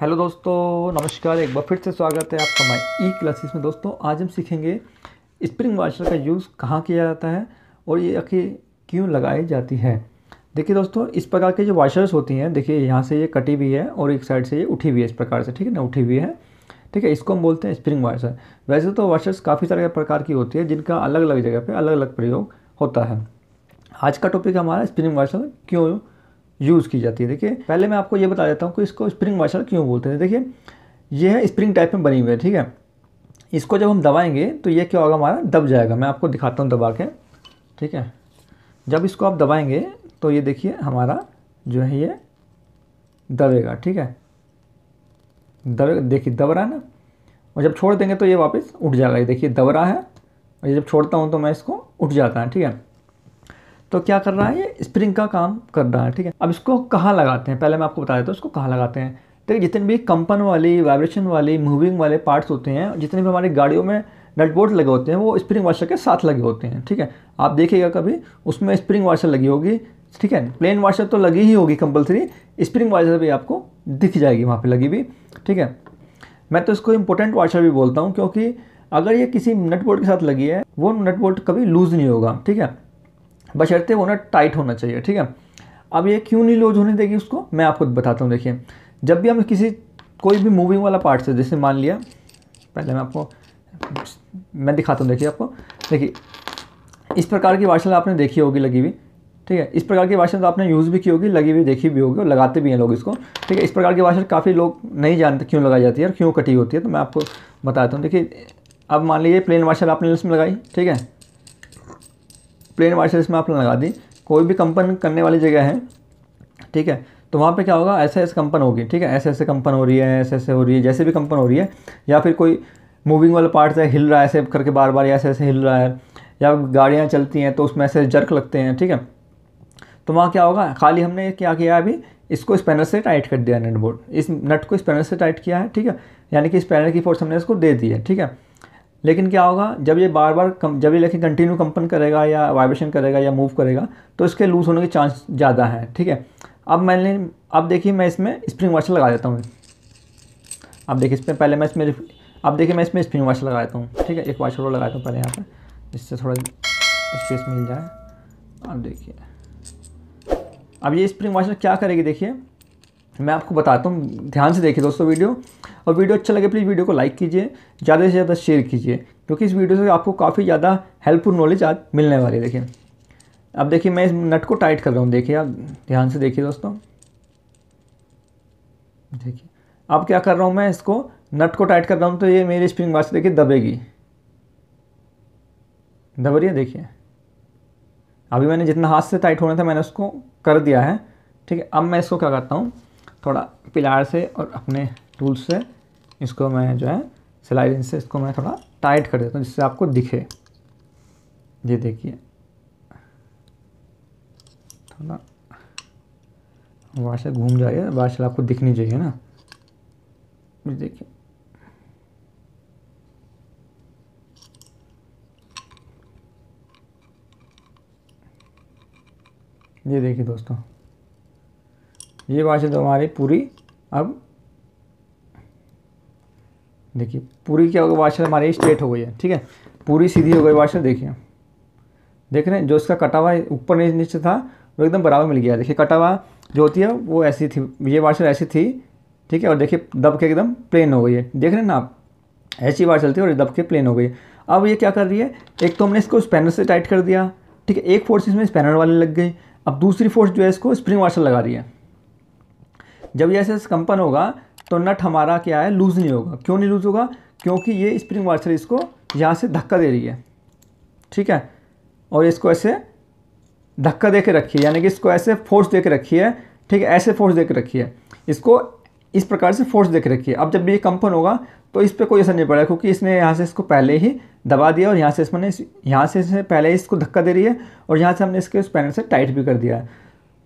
hello दोस्तों नमस्कार एक बार फिर से स्वागत है आपका माई ई क्लासेस में दोस्तों आज हम सीखेंगे स्प्रिंग वाशर का यूज़ कहाँ किया जाता है और ये आखिर क्यों लगाई जाती है देखिए दोस्तों इस प्रकार के जो वाशर्स होती हैं देखिए यहाँ से ये कटी हुई है और एक साइड से ये उठी हुई है इस प्रकार से ठीक है ना उठी हुई है ठीक है इसको हम बोलते हैं स्प्रिंग वाशर वैसे तो वाशर्स काफ़ी सारे प्रकार की होती है जिनका अलग अलग जगह पर अलग अलग प्रयोग होता है आज का टॉपिक हमारा स्प्रिंग वाशर क्यों यूज़ की जाती है देखिए पहले मैं आपको ये बता देता हूँ कि इसको स्प्रिंग मार्शल क्यों बोलते हैं देखिए ये है स्प्रिंग टाइप में बनी हुई है ठीक है इसको जब हम दबाएंगे तो ये क्या होगा हमारा दब जाएगा मैं आपको दिखाता हूँ दबा के ठीक है जब इसको आप दबाएंगे तो ये देखिए हमारा जो है ये दबेगा ठीक है दबेगा देखिए दब रहा है ना और जब छोड़ देंगे तो ये वापस उठ जाएगा ये देखिए दब रहा है और ये जब छोड़ता हूँ तो मैं इसको उठ जाता है ठीक है तो क्या कर रहा है ये स्प्रिंग का काम कर रहा है ठीक है अब इसको कहाँ लगाते हैं पहले मैं आपको बता देता हूँ इसको कहाँ लगाते हैं देखिए तो जितने भी कंपन वाली वाइब्रेशन वाली मूविंग वाले पार्ट्स होते हैं जितने भी हमारी गाड़ियों में नट लगे होते हैं वो स्प्रिंग वाशर के साथ लगे होते हैं ठीक है आप देखिएगा कभी उसमें स्प्रिंग वाशर लगी होगी ठीक है प्लेन वाशर तो लगी ही होगी कंपलसरी स्प्रिंग वाशर भी आपको दिख जाएगी वहाँ पर लगी हुई ठीक है मैं तो इसको इम्पोर्टेंट वाशर भी बोलता हूँ क्योंकि अगर ये किसी नट के साथ लगी है वो नट कभी लूज़ नहीं होगा ठीक है बशर्ते वो ना टाइट होना चाहिए ठीक है अब ये क्यों नहीं लूज होने देगी उसको मैं आपको बताता हूँ देखिए जब भी हम किसी कोई भी मूविंग वाला पार्ट से जैसे मान लिया पहले मैं आपको मैं दिखाता हूँ देखिए आपको देखिए इस प्रकार की वाशल आपने देखी होगी लगी हुई ठीक है इस प्रकार की वाशल तो आपने यूज़ भी की होगी लगी हुई देखी भी होगी और लगाते भी हैं लोग इसको ठीक है इस प्रकार की वाशल काफ़ी लोग नहीं जानते क्यों लगाई जाती है और क्यों कटी होती है तो मैं आपको बताता हूँ देखिए अब मान लीजिए प्लेन वाशल आपने इसमें लगाई ठीक है प्लेन वाइट में आप लगा दी कोई भी कंपन करने वाली जगह है ठीक है तो वहाँ पे क्या होगा ऐसे ऐसे कंपन होगी ठीक है ऐसे ऐसे कंपन हो रही है ऐसे ऐसे हो रही है जैसे भी कंपन हो रही है या फिर कोई मूविंग वाला पार्ट है हिल रहा है ऐसे करके बार बार ऐसे ऐसे हिल रहा है या गाड़ियाँ चलती हैं तो उसमें ऐसे जर्क लगते हैं ठीक है तो वहाँ क्या होगा खाली हमने क्या किया अभी इसको स्पैनर से टाइट कर दिया नट बोर्ड इस नट को स्पैनर से टाइट किया है ठीक है यानी कि स्पैनर की फोर्स हमने इसको दे दी है ठीक है लेकिन क्या होगा जब ये बार बार कम जब ये लेकिन कंटिन्यू कंपन करेगा या वाइब्रेशन करेगा या मूव करेगा तो इसके लूज़ होने के चांस ज़्यादा है ठीक है अब मैंने अब देखिए मैं इसमें स्प्रिंग वाशर लगा देता हूँ अब देखिए इसमें पहले मैं इसमें अब देखिए मैं इसमें स्प्रिंग वाशर लगा देता हूँ ठीक है एक वाशर और लगाता हूँ पहले यहाँ पर जिससे थोड़ा स्पेस मिल जाए अब देखिए अब ये स्प्रिंग वाशर क्या करेगी देखिए मैं आपको बताता हूँ ध्यान से देखिए दोस्तों वीडियो और वीडियो अच्छा लगे प्लीज़ वीडियो को लाइक कीजिए ज़्यादा से ज़्यादा शेयर कीजिए क्योंकि इस वीडियो से आपको काफ़ी ज़्यादा हेल्पफुल नॉलेज आज मिलने वाली है देखिए अब देखिए मैं इस नट को टाइट कर रहा हूँ देखिए आप ध्यान से देखिए दोस्तों देखिए अब क्या कर रहा हूँ मैं इसको नट को टाइट कर रहा हूँ तो ये मेरी स्प्रिंग वाच देखिए दबेगी दब रही है देखिए अभी मैंने जितना हाथ से टाइट होना था मैंने उसको कर दिया है ठीक है अब मैं इसको क्या करता हूँ थोड़ा पिलार से और अपने टूल से इसको मैं जो है सिलाई से इसको मैं थोड़ा टाइट कर देता हूँ जिससे आपको दिखे ये देखिए थोड़ा वाशल घूम जाइए वाशल आपको दिखनी चाहिए ना ये देखिए ये देखिए दोस्तों ये भाषा तो हमारी पूरी अब देखिए पूरी क्या हो गई वाशर हमारी स्ट्रेट हो गई है ठीक है पूरी सीधी हो गई वाशर देखिए देख रहे हैं जो इसका कटा हुआ ऊपर नीचे था वो एकदम बराबर मिल गया देखिए कटा हुआ जो होती है वो ऐसी थी ये वाशर ऐसी थी ठीक है और देखिए दब के एकदम प्लेन हो गई है देख रहे हैं ना आप ऐसी बार चलती है और दब के प्लेन हो गई अब ये क्या कर रही है एक तो हमने इसको स्पैनर से टाइट कर दिया ठीक है एक फोर्स इसमें स्पैनर वाली लग गई अब दूसरी फोर्स जो है इसको स्प्रिंग वाशर लगा रही है जब ये ऐसे कंपन होगा तो नट हमारा क्या है लूज़ नहीं होगा क्यों नहीं लूज़ होगा क्योंकि ये स्प्रिंग वाचर इसको यहाँ से धक्का दे रही है ठीक है और इसको ऐसे धक्का दे के रखी है यानी कि इसको ऐसे फोर्स दे के रखी है ठीक है ऐसे फोर्स दे के रखिए इसको इस प्रकार से फोर्स दे के रखिए अब जब ये कंपन होगा तो इस पर कोई असर नहीं पड़ेगा क्योंकि इसने यहाँ से इसको पहले ही दबा दिया और यहाँ से इसमें यहाँ से इसने पहले ही इसको धक्का दे रही है और यहाँ से हमने इसके उस पैनल से टाइट भी कर दिया है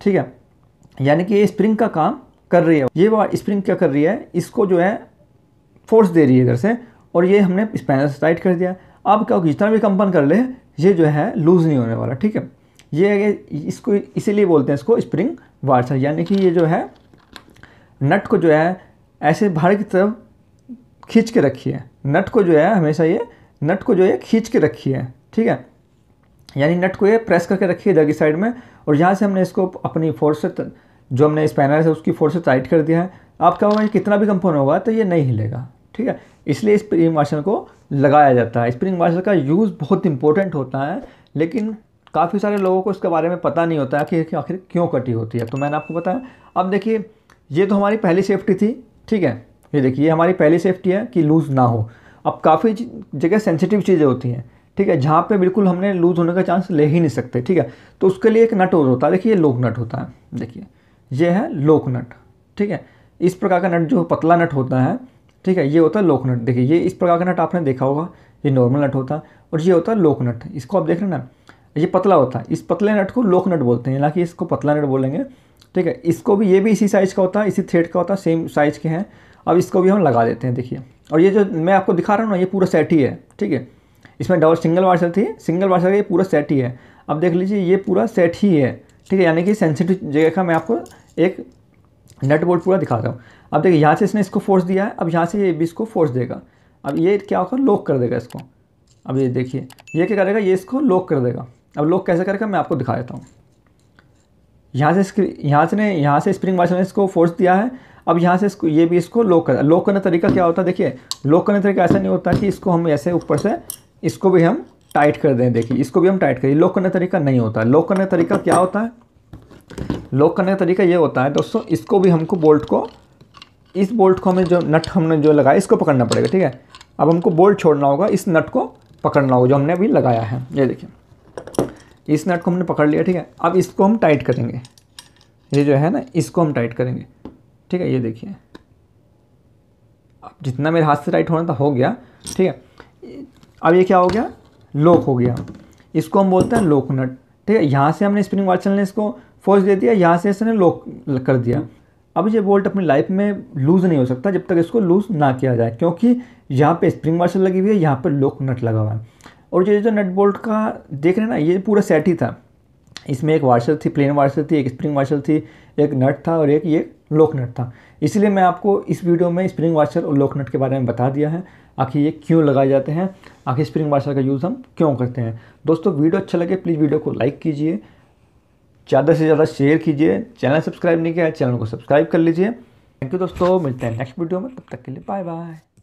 ठीक है यानी कि ये स्प्रिंग का काम कर रही है ये स्प्रिंग क्या कर रही है इसको जो है फोर्स दे रही है इधर से और ये हमने स्पैनर से टाइट कर दिया अब क्या होगा जितना भी कंपन कर ले ये जो है लूज़ नहीं होने वाला ठीक है ये इसको इसीलिए बोलते हैं इसको स्प्रिंग वार्चर यानी कि ये जो है नट को जो है ऐसे बाहर की तरफ खींच के रखी है नट को जो है हमेशा ये नट को जो है खींच के रखी है ठीक है यानी नट को ये प्रेस करके रखी है इधर की साइड में और यहाँ से हमने इसको अपनी फोर्स से जो हमने स्पैनर है उसकी फोर्स टाइट कर दिया है आप क्या होगा कितना भी कंपन होगा तो ये नहीं हिलेगा ठीक है इसलिए स्प्रिंग मार्शल को लगाया जाता है स्प्रिंग मार्शल का यूज़ बहुत इंपॉर्टेंट होता है लेकिन काफ़ी सारे लोगों को इसके बारे में पता नहीं होता है कि आखिर क्यों कटी होती है तो मैंने आपको बताया अब देखिए ये तो हमारी पहली सेफ्टी थी ठीक है ये देखिए हमारी पहली सेफ्टी है कि लूज़ ना हो अब काफ़ी जगह सेंसिटिव चीज़ें होती हैं ठीक है जहाँ पे बिल्कुल हमने लूज़ होने का चांस ले ही नहीं सकते ठीक है तो उसके लिए एक नट और होता है देखिए ये लोक नट होता है देखिए ये है लोकनट ठीक है इस प्रकार का नट जो पतला नट होता है ठीक है ये होता है लोकनट देखिए ये इस प्रकार का नट आपने देखा होगा ये नॉर्मल नट होता है और ये होता है लोकनट इसको आप देख रहे ना ये पतला होता है इस पतले नट को लोक नट बोलते हैं हालांकि इसको पतला नट बोलेंगे ठीक है इसको भी ये भी इसी साइज़ का होता है इसी थ्रेड का होता है सेम साइज़ के हैं अब इसको भी हम लगा देते हैं देखिए और ये जो मैं आपको दिखा रहा हूँ ना ये पूरा सेट ही है ठीक है इसमें डबल सिंगल वार्सल थी सिंगल वार्सल का ये पूरा सेट ही है अब देख लीजिए ये पूरा सेट ही है ठीक है यानी कि सेंसिटिव जगह का मैं आपको एक नट बोल्ट पूरा दिखा रहा हूँ अब देखिए यहाँ से इसने इसको फोर्स दिया है अब यहाँ से ये भी इसको फोर्स देगा अब ये क्या होगा लॉक कर देगा इसको अब ये देखिए ये क्या करेगा ये इसको लॉक कर देगा अब लॉक कैसे करेगा मैं आपको दिखा देता हूँ यहाँ से यहाँ से यहाँ से स्प्रिंग मार्शल ने इसको फोर्स दिया है अब यहाँ से इसको ये भी इसको लॉक कर लॉक करने तरीका क्या होता है देखिए लॉक करने तरीका ऐसा नहीं होता कि इसको हम ऐसे ऊपर से इसको भी हम टाइट कर दें देखिए इसको भी हम टाइट करिए लॉक करने का तरीका नहीं होता है लॉक करने का तरीका क्या होता है लॉक करने का तरीका ये होता है दोस्तों इसको भी हमको बोल्ट को इस बोल्ट को हमें जो नट हमने जो लगाया इसको पकड़ना पड़ेगा ठीक है अब हमको बोल्ट छोड़ना होगा इस नट को पकड़ना होगा जो हमने अभी लगाया है ये देखिए इस नट को हमने पकड़ लिया ठीक है अब इसको हम टाइट करेंगे ये जो है ना इसको हम टाइट करेंगे ठीक है ये देखिए अब जितना मेरे हाथ से टाइट होना था तो हो गया ठीक है अब ये क्या हो गया लॉक हो गया इसको हम बोलते हैं लॉक नट ठीक है यहाँ से हमने स्प्रिंग वाचल ने इसको फोर्स दे दिया यहाँ से इसने लॉक कर दिया अब ये बोल्ट अपनी लाइफ में लूज़ नहीं हो सकता जब तक इसको लूज़ ना किया जाए क्योंकि यहाँ पे स्प्रिंग वाचल लगी हुई है यहाँ पर लॉक नट लगा हुआ है और ये जो नट बोल्ट का देख रहे हैं ना ये पूरा सेट ही था इसमें एक वार्शल थी प्लेन वार्शल थी एक स्प्रिंग वार्शल थी एक नट था और एक ये लोकनट था इसलिए मैं आपको इस वीडियो में स्प्रिंग वाशर और लोकनट के बारे में बता दिया है आखिर ये क्यों लगाए जाते हैं आखिर स्प्रिंग वाशर का यूज़ हम क्यों करते हैं दोस्तों वीडियो अच्छा लगे प्लीज़ वीडियो को लाइक कीजिए ज़्यादा से ज़्यादा शेयर कीजिए चैनल सब्सक्राइब नहीं किया है चैनल को सब्सक्राइब कर लीजिए थैंक यू दोस्तों मिलते हैं नेक्स्ट वीडियो में तब तक के लिए बाय बाय